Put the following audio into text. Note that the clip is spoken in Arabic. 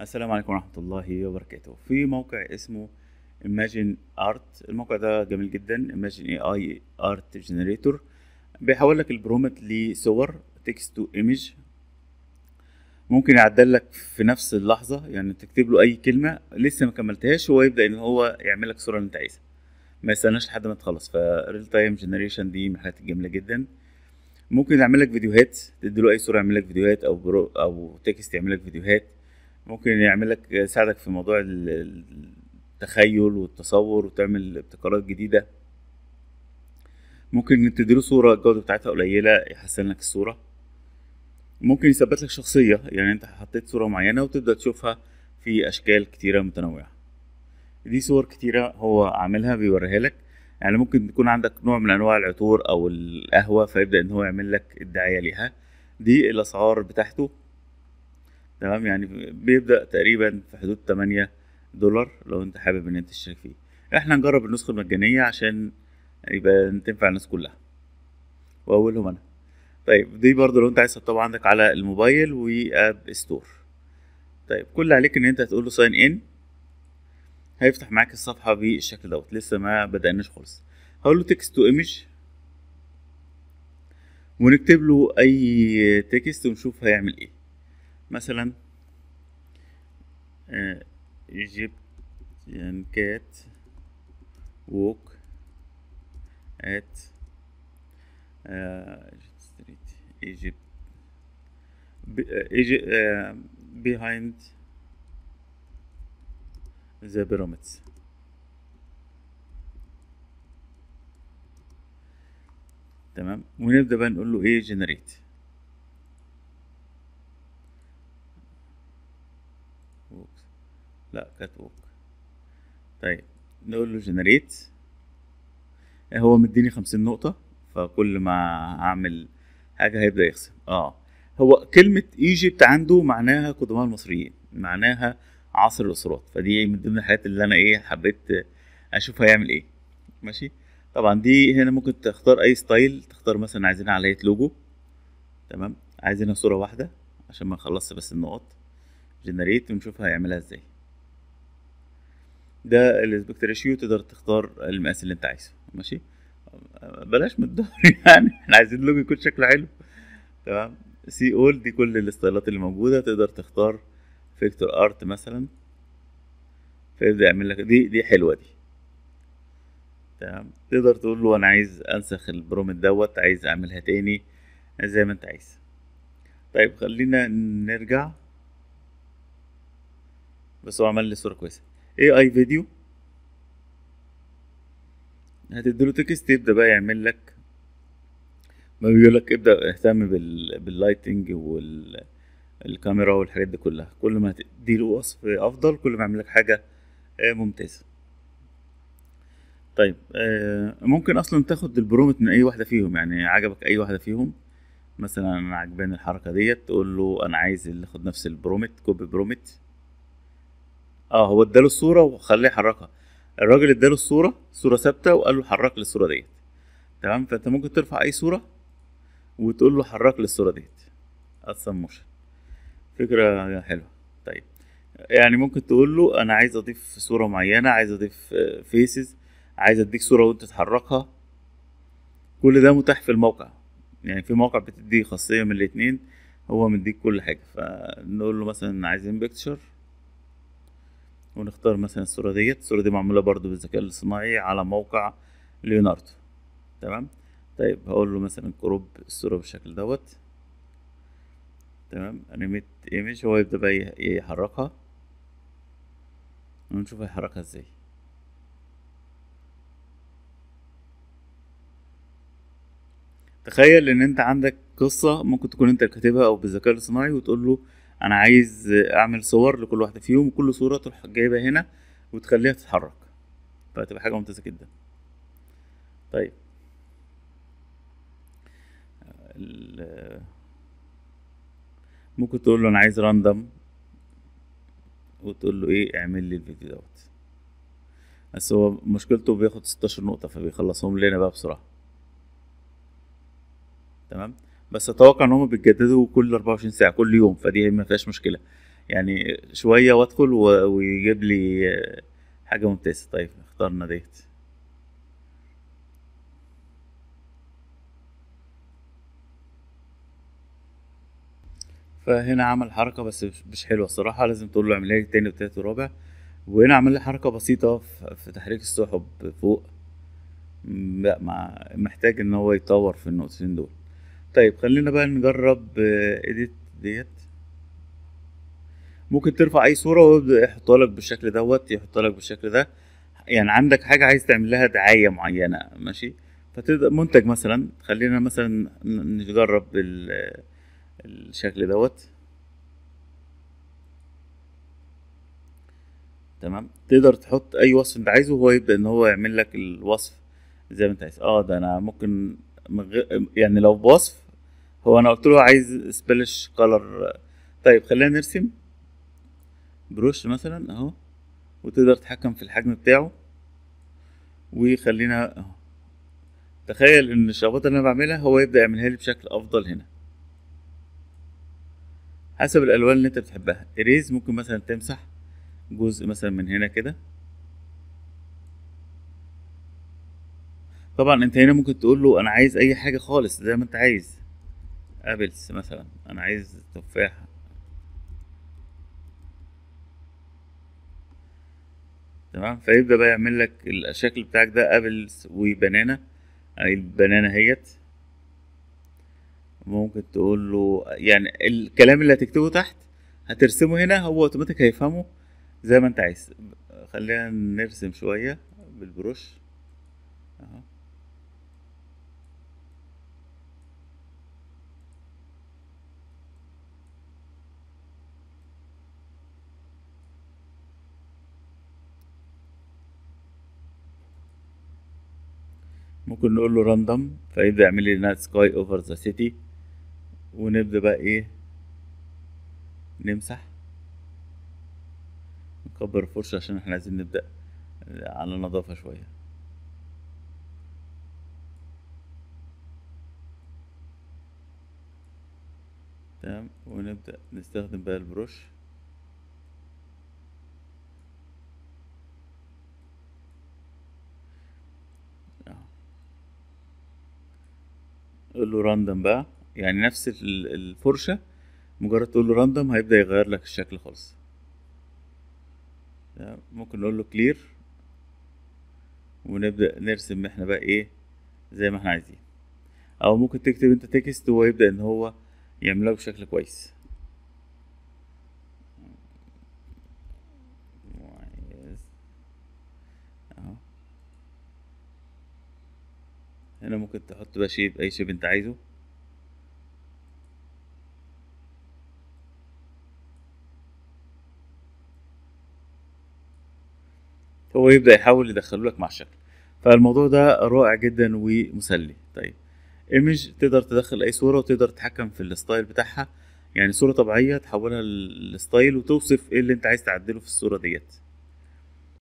السلام عليكم ورحمة الله وبركاته في موقع اسمه Imagine Art الموقع ده جميل جدا Imagine AI Art Generator بيحول لك البرومت لصور تكست تو Image ممكن يعدل لك في نفس اللحظة يعني تكتب له أي كلمة لسه ما كملتهاش هو يبدأ إن هو يعمل لك الصورة اللي أنت عايزها ما يستناش لحد ما تخلص فريل تايم Generation دي من الحاجات الجميلة جدا ممكن يعمل لك فيديوهات تدي له أي صورة يعمل لك فيديوهات أو برو أو تكست يعمل لك فيديوهات ممكن يعمل لك يساعدك في موضوع التخيل والتصور وتعمل ابتكارات جديده ممكن تديله صوره الجوده بتاعتها قليله يحسن لك الصوره ممكن يثبت لك شخصيه يعني انت حطيت صوره معينه وتبدا تشوفها في اشكال كتيره متنوعه دي صور كتيره هو عاملها بيوريها لك يعني ممكن يكون عندك نوع من انواع العطور او القهوه فيبدا ان هو يعمل لك الدعايه ليها دي الاسعار بتاعته تمام يعني بيبدا تقريبا في حدود 8 دولار لو انت حابب ان انت تشترك فيه احنا نجرب النسخه المجانيه عشان يبقى تنفع الناس كلها واولهم انا طيب دي برضه لو انت عايز تطبق عندك على الموبايل واب ستور طيب كل اللي عليك ان انت هتقول له ساين ان هيفتح معاك الصفحه بالشكل دوت لسه ما بدأناش خالص هقول له تكست تو ايمج ونكتب له اي تكست ونشوف هيعمل ايه مثلا ايجيبتيان كات ووك ات ستريت ايجيبت behind the pyramids تمام ونبدا بقى نقول له ايه جنريت لا كات ووك طيب نقول له جنريت هو مديني خمسين نقطة فكل ما أعمل حاجة هيبدأ يخسر اه هو كلمة ايجيبت عنده معناها قدماء المصريين معناها عصر الأسرات فدي من ضمن الحاجات اللي أنا إيه حبيت أشوف هيعمل إيه ماشي طبعا دي هنا ممكن تختار أي ستايل تختار مثلا عايزين عليا لوجو تمام عايزينها صورة واحدة عشان ما نخلصش بس النقط جنريت ونشوف هيعملها ازاي ده الانسبكتور ريشيو تقدر تختار المقاس اللي انت عايزه ماشي بلاش من الظهر يعني احنا عايزين لوجو يكون شكله حلو تمام سي اول دي كل الاستايلات اللي موجوده تقدر تختار فيكتور ارت مثلا فيبدا يعمل لك دي دي حلوه دي تمام تقدر تقول له انا عايز انسخ البرومت دوت عايز اعملها تاني زي ما انت عايز طيب خلينا نرجع بس هو عمل لي صوره كويسه اي اي فيديو هتديله تكست يبدا بقى يعمل لك ما بيقول لك ابدا اهتم بال... باللايتنج والكاميرا وال... والحاجات دي كلها كل ما تديله وصف افضل كل ما يعمل لك حاجه آه، ممتازه طيب آه، ممكن اصلا تاخد البرومت من اي واحده فيهم يعني عجبك اي واحده فيهم مثلا انا عجباني الحركه ديت تقول له انا عايز اللي خد نفس البرومت كوبي برومت اه هو اداله الصوره وخليه يحركها الراجل اداله الصوره صوره ثابته وقال له حرك لي الصوره ديت تمام فانت ممكن ترفع اي صوره وتقول له حرك لي الصوره ديت اصلا موشن فكره حلوه طيب يعني ممكن تقول له انا عايز اضيف صوره معينه عايز اضيف فيسز عايز اديك صوره وانت تحركها كل ده متاح في الموقع يعني في موقع بتدي خاصيه من الاتنين هو مديك كل حاجه فنقول له مثلا عايزين بيكتشر ونختار مثلا الصورة ديت الصورة دي معمولة برضو بالذكاء الاصطناعي على موقع ليوناردو تمام طيب هقول له مثلا كروب الصورة بالشكل دوت تمام انيميت ايمج هو يبدأ بقى يحركها ونشوف هيحركها ازاي تخيل ان انت عندك قصة ممكن تكون انت كاتبها او بالذكاء الاصطناعي وتقول له انا عايز اعمل صور لكل واحده فيهم وكل صوره تروح جايبها هنا وتخليها تتحرك فهتبقى طيب، حاجه ممتازه جدا طيب ممكن تقول له انا عايز راندم وتقول له ايه اعمل لي الفيديو دوت بس هو مشكلته بياخد 16 نقطه فبيخلصهم لنا بقى بسرعه تمام بس اتوقع ان هم بيتجددوا كل 24 ساعه كل يوم فدي ما فيهاش مشكله يعني شويه وادخل ويجيب لي حاجه ممتازه طيب اخترنا ديت فهنا عمل حركة بس مش حلوة الصراحة لازم تقول له اعملها لي تاني وتالت ورابع وهنا عمل لي حركة بسيطة في تحريك السحب فوق لا محتاج ان هو يطور في النقطتين دول طيب خلينا بقى نجرب اديت آه، ديت ممكن ترفع اي صوره ويبدا يحطها لك بالشكل دوت يحطها لك بالشكل ده يعني عندك حاجه عايز تعمل لها دعايه معينه ماشي فتبدا منتج مثلا خلينا مثلا نجرب الشكل دوت تمام تقدر تحط اي وصف انت عايزه وهو يبدا ان هو يعمل لك الوصف زي ما انت عايز اه ده انا ممكن يعني لو بوصف هو انا قلت له عايز سبلش كلر طيب خلينا نرسم بروش مثلا اهو وتقدر تتحكم في الحجم بتاعه وخلينا اهو تخيل ان الشخبطه اللي انا بعملها هو يبدا يعملها لي بشكل افضل هنا حسب الالوان اللي انت بتحبها اريز ممكن مثلا تمسح جزء مثلا من هنا كده طبعا انت هنا ممكن تقول له انا عايز اي حاجه خالص زي ما انت عايز ابلز مثلا انا عايز تفاحه تمام فيبدا بقى يعمل لك الشكل بتاعك ده ابلز وبنانا يعني البنانا هيت ممكن تقول له يعني الكلام اللي هتكتبه تحت هترسمه هنا هو اوتوماتيك هيفهمه زي ما انت عايز خلينا نرسم شويه بالبروش اهو ممكن نقول له راندوم فيبدا يعمل لي نايت سكاي اوفر ذا سيتي ونبدا بقى ايه نمسح نكبر الفرشه عشان احنا عايزين نبدا آه، على نظافه شويه تمام ونبدا نستخدم بقى البروش تقول له راندم بقى يعني نفس الفرشه مجرد تقول له راندم هيبدا يغير لك الشكل خالص يعني ممكن نقول له كلير ونبدا نرسم احنا بقى ايه زي ما احنا عايزين او ممكن تكتب انت تكست ويبدا ان هو يعملها بشكل كويس هنا ممكن تحط بقى شيب اي شيب انت عايزه هو يبدا يحاول يدخله لك مع الشكل فالموضوع ده رائع جدا ومسلي طيب ايمج تقدر تدخل اي صوره وتقدر تتحكم في الستايل بتاعها يعني صوره طبيعيه تحولها لستايل وتوصف ايه اللي انت عايز تعدله في الصوره ديت